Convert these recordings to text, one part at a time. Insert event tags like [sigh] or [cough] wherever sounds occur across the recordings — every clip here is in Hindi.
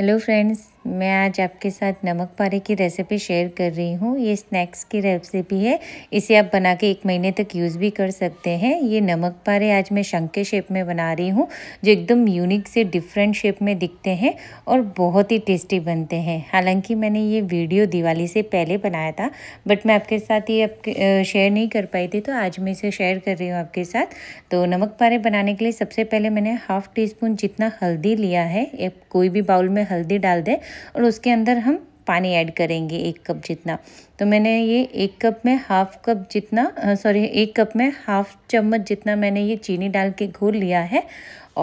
हेलो फ्रेंड्स मैं आज आपके साथ नमक पारे की रेसिपी शेयर कर रही हूँ ये स्नैक्स की रेसिपी है इसे आप बना के एक महीने तक यूज़ भी कर सकते हैं ये नमक पारे आज मैं शंख के शेप में बना रही हूँ जो एकदम यूनिक से डिफरेंट शेप में दिखते हैं और बहुत ही टेस्टी बनते हैं हालांकि मैंने ये वीडियो दिवाली से पहले बनाया था बट मैं आपके साथ ये आपके शेयर नहीं कर पाई थी तो आज मैं इसे शेयर कर रही हूँ आपके साथ तो नमक पारे बनाने के लिए सबसे पहले मैंने हाफ़ टी स्पून जितना हल्दी लिया है कोई भी बाउल में हल्दी डाल दें और उसके अंदर हम पानी ऐड करेंगे एक कप जितना तो मैंने ये एक कप में हाफ कप जितना सॉरी एक कप में हाफ चम्मच जितना मैंने ये चीनी डाल के घोल लिया है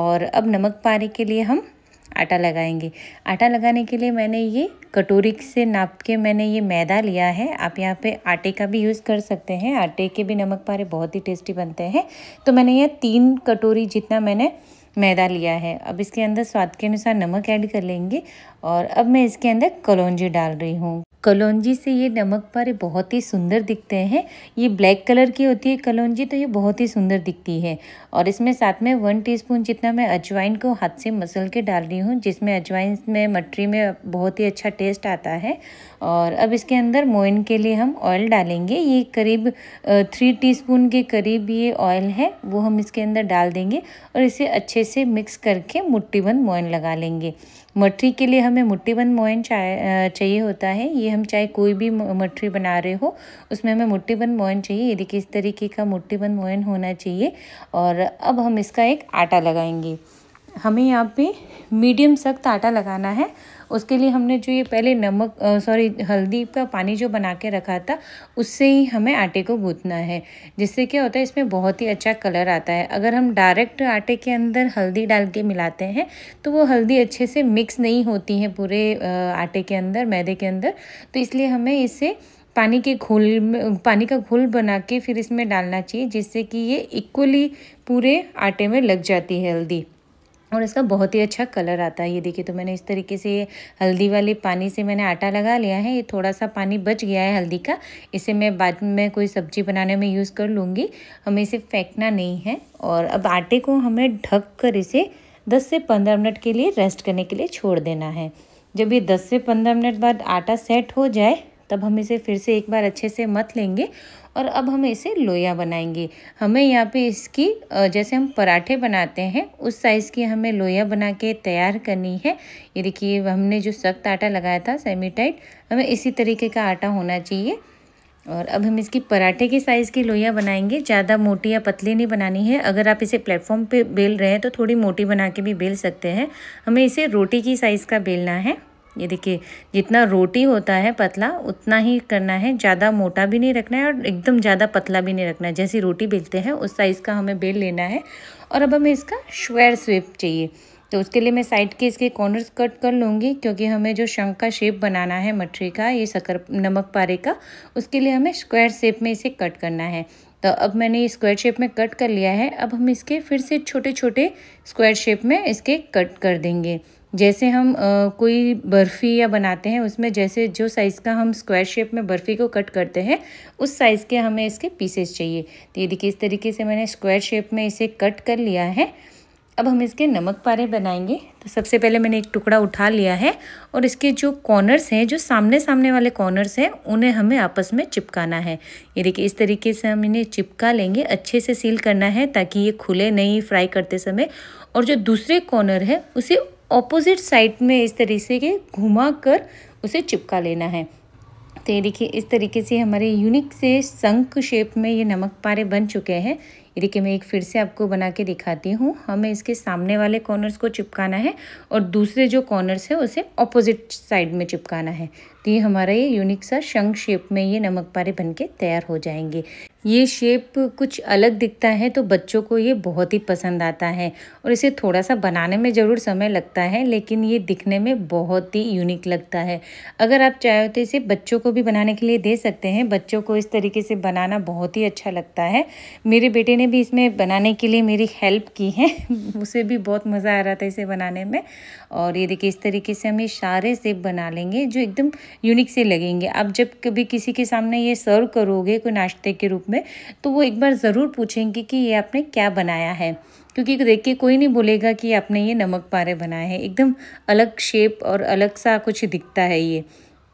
और अब नमक पारे के लिए हम आटा लगाएंगे आटा लगाने के लिए मैंने ये कटोरी से नाप के मैंने ये मैदा लिया है आप यहाँ पे आटे का भी यूज़ कर सकते हैं आटे के भी नमक पारे बहुत ही टेस्टी बनते हैं तो मैंने यह तीन कटोरी जितना मैंने मैदा लिया है अब इसके अंदर स्वाद के अनुसार नमक ऐड कर लेंगे और अब मैं इसके अंदर कलौजी डाल रही हूँ कलौंजी से ये नमक पारे बहुत ही सुंदर दिखते हैं ये ब्लैक कलर की होती है कलौंजी तो ये बहुत ही सुंदर दिखती है और इसमें साथ में वन टीस्पून जितना मैं अजवाइन को हाथ से मसल के डाल रही हूँ जिसमें अजवाइन में मटरी में बहुत ही अच्छा टेस्ट आता है और अब इसके अंदर मोइन के लिए हम ऑयल डालेंगे ये करीब थ्री टी के करीब ये ऑयल है वो हम इसके अंदर डाल देंगे और इसे अच्छे से मिक्स करके मुट्ठी बंद मोइन लगा लेंगे मटरी के लिए हमें मुट्ठी बंद मोइन चाहिए होता है ये हम चाहे कोई भी मठरी बना रहे हो उसमें हमें मुट्ठी बंद मोयन चाहिए यदि देखिए इस तरीके का मुट्ठी बंद मोयन होना चाहिए और अब हम इसका एक आटा लगाएंगे हमें यहाँ पे मीडियम सख्त आटा लगाना है उसके लिए हमने जो ये पहले नमक सॉरी हल्दी का पानी जो बना के रखा था उससे ही हमें आटे को गूँथना है जिससे क्या होता है इसमें बहुत ही अच्छा कलर आता है अगर हम डायरेक्ट आटे के अंदर हल्दी डाल के मिलाते हैं तो वो हल्दी अच्छे से मिक्स नहीं होती है पूरे आटे के अंदर मैदे के अंदर तो इसलिए हमें इसे पानी के घोल पानी का घोल बना के फिर इसमें डालना चाहिए जिससे कि ये इक्वली पूरे आटे में लग जाती है हल्दी और इसका बहुत ही अच्छा कलर आता है ये देखिए तो मैंने इस तरीके से हल्दी वाले पानी से मैंने आटा लगा लिया है ये थोड़ा सा पानी बच गया है हल्दी का इसे मैं बाद में कोई सब्जी बनाने में यूज़ कर लूँगी हमें इसे फेंकना नहीं है और अब आटे को हमें ढक कर इसे दस से पंद्रह मिनट के लिए रेस्ट करने के लिए छोड़ देना है जब ये दस से पंद्रह मिनट बाद आटा सेट हो जाए तब हम इसे फिर से एक बार अच्छे से मत लेंगे और अब हम इसे लोया बनाएंगे हमें यहाँ पे इसकी जैसे हम पराठे बनाते हैं उस साइज़ की हमें लोया बना के तैयार करनी है ये देखिए हमने जो सख्त आटा लगाया था सेमी टाइट हमें इसी तरीके का आटा होना चाहिए और अब हम इसकी पराठे के साइज़ की लोया बनाएंगे ज़्यादा मोटी या पतली नहीं बनानी है अगर आप इसे प्लेटफॉर्म पे बेल रहे हैं तो थोड़ी मोटी बना के भी बेल सकते हैं हमें इसे रोटी की साइज़ का बेलना है ये देखिए जितना रोटी होता है पतला उतना ही करना है ज़्यादा मोटा भी नहीं रखना है और एकदम ज़्यादा पतला भी नहीं रखना है जैसी रोटी बेलते हैं उस साइज़ का हमें बेल लेना है और अब हमें इसका श्वेर स्वेप चाहिए तो उसके लिए मैं साइड के इसके कॉर्नर्स कट कर लूँगी क्योंकि हमें जो शंख का शेप बनाना है मठरी का ये शकर नमक पारे का उसके लिए हमें स्क्वायर शेप में इसे कट करना है तो अब मैंने ये स्क्वायर शेप में कट कर लिया है अब हम इसके फिर से छोटे छोटे स्क्वायर शेप में इसके कट कर देंगे जैसे हम आ, कोई बर्फ़ी या बनाते हैं उसमें जैसे जो साइज़ का हम स्क्वायर शेप में बर्फ़ी को कट करते हैं उस साइज़ के हमें इसके पीसेस चाहिए तो ये देखिए इस तरीके से मैंने स्क्वायर शेप में इसे कट कर लिया है अब हम इसके नमक पारे बनाएंगे तो सबसे पहले मैंने एक टुकड़ा उठा लिया है और इसके जो कॉर्नर्स हैं जो सामने सामने वाले कॉर्नर्स हैं उन्हें हमें आपस में चिपकाना है ये देखिए इस तरीके से हम इन्हें चिपका लेंगे अच्छे से सील करना है ताकि ये खुले नहीं फ्राई करते समय और जो दूसरे कॉर्नर है उसे ऑपोजिट साइड में इस तरीके के घुमा कर उसे चिपका लेना है तो ये देखिए इस तरीके से हमारे यूनिक से संक शेप में ये नमक पारे बन चुके हैं देखिए मैं एक फिर से आपको बना के दिखाती हूँ हमें इसके सामने वाले कॉर्नर्स को चिपकाना है और दूसरे जो कॉर्नर्स है उसे ऑपोजिट साइड में चिपकाना है तो ये हमारा ये यूनिक सा शंख शेप में ये नमक पारे बन के तैयार हो जाएंगे ये शेप कुछ अलग दिखता है तो बच्चों को ये बहुत ही पसंद आता है और इसे थोड़ा सा बनाने में ज़रूर समय लगता है लेकिन ये दिखने में बहुत ही यूनिक लगता है अगर आप चाहे तो इसे बच्चों को भी बनाने के लिए दे सकते हैं बच्चों को इस तरीके से बनाना बहुत ही अच्छा लगता है मेरे बेटे ने जिसने भी इसमें बनाने के लिए मेरी हेल्प की है [laughs] उसे भी बहुत मज़ा आ रहा था इसे बनाने में और ये देखिए इस तरीके से हम ये सारे सेब बना लेंगे जो एकदम यूनिक से लगेंगे आप जब कभी किसी के सामने ये सर्व करोगे कोई नाश्ते के रूप में तो वो एक बार ज़रूर पूछेंगे कि ये आपने क्या बनाया है क्योंकि देख के कोई नहीं बोलेगा कि आपने ये नमक पारे बनाए हैं एकदम अलग शेप और अलग सा कुछ दिखता है ये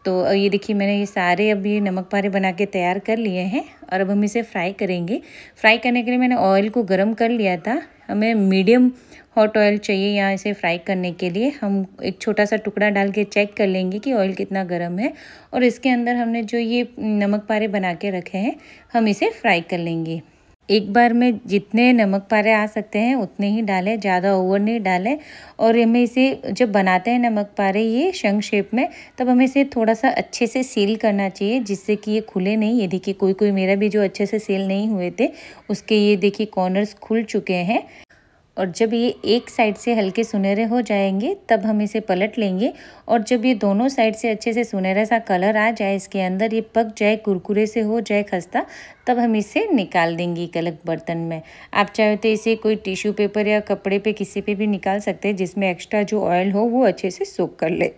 तो ये देखिए मैंने ये सारे अब ये नमक पारे बना के तैयार कर लिए हैं और अब हम इसे फ्राई करेंगे फ्राई करने के लिए मैंने ऑयल को गर्म कर लिया था हमें मीडियम हॉट ऑयल चाहिए यहाँ इसे फ्राई करने के लिए हम एक छोटा सा टुकड़ा डाल के चेक कर लेंगे कि ऑयल कितना गर्म है और इसके अंदर हमने जो ये नमक पारे बना के रखे हैं हम इसे फ्राई कर लेंगे एक बार में जितने नमक पारे आ सकते हैं उतने ही डालें ज़्यादा ओवर नहीं डालें और हमें इसे जब बनाते हैं नमक पारे ये शंख शेप में तब हमें इसे थोड़ा सा अच्छे से सील करना चाहिए जिससे कि ये खुले नहीं ये देखिए कोई कोई मेरा भी जो अच्छे से सील नहीं हुए थे उसके ये देखिए कॉर्नर्स खुल चुके हैं और जब ये एक साइड से हल्के सुनहरे हो जाएंगे तब हम इसे पलट लेंगे और जब ये दोनों साइड से अच्छे से सुनहरा सा कलर आ जाए इसके अंदर ये पक जाए कुरकुरे से हो जाए खस्ता तब हम इसे निकाल देंगे एक अलग बर्तन में आप चाहे तो इसे कोई टिश्यू पेपर या कपड़े पे किसी पे भी निकाल सकते हैं जिसमें एक्स्ट्रा जो ऑयल हो वो अच्छे से सोख कर ले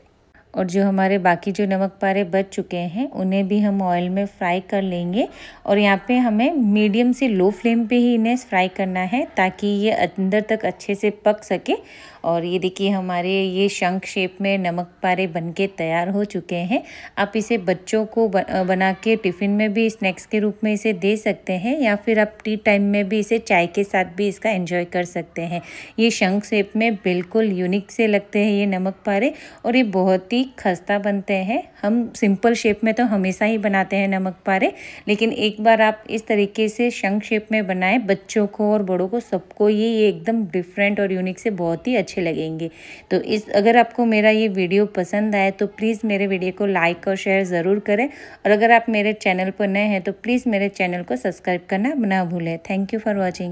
और जो हमारे बाकी जो नमक पारे बच चुके हैं उन्हें भी हम ऑयल में फ्राई कर लेंगे और यहाँ पे हमें मीडियम से लो फ्लेम पे ही इन्हें फ्राई करना है ताकि ये अंदर तक अच्छे से पक सके और ये देखिए हमारे ये शंख शेप में नमक पारे बनके तैयार हो चुके हैं आप इसे बच्चों को बना के टिफ़िन में भी स्नैक्स के रूप में इसे दे सकते हैं या फिर आप टी टाइम में भी इसे चाय के साथ भी इसका एंजॉय कर सकते हैं ये शंख शेप में बिल्कुल यूनिक से लगते हैं ये नमक पारे और ये बहुत ही ठीक खस्ता बनते हैं हम सिंपल शेप में तो हमेशा ही बनाते हैं नमक पारे लेकिन एक बार आप इस तरीके से शंख शेप में बनाएं बच्चों को और बड़ों को सबको ये ये एकदम डिफरेंट और यूनिक से बहुत ही अच्छे लगेंगे तो इस अगर आपको मेरा ये वीडियो पसंद आए तो प्लीज़ मेरे वीडियो को लाइक और शेयर ज़रूर करें और अगर आप मेरे चैनल पर नए हैं तो प्लीज़ मेरे चैनल को सब्सक्राइब करना ना भूलें थैंक यू फॉर वॉचिंग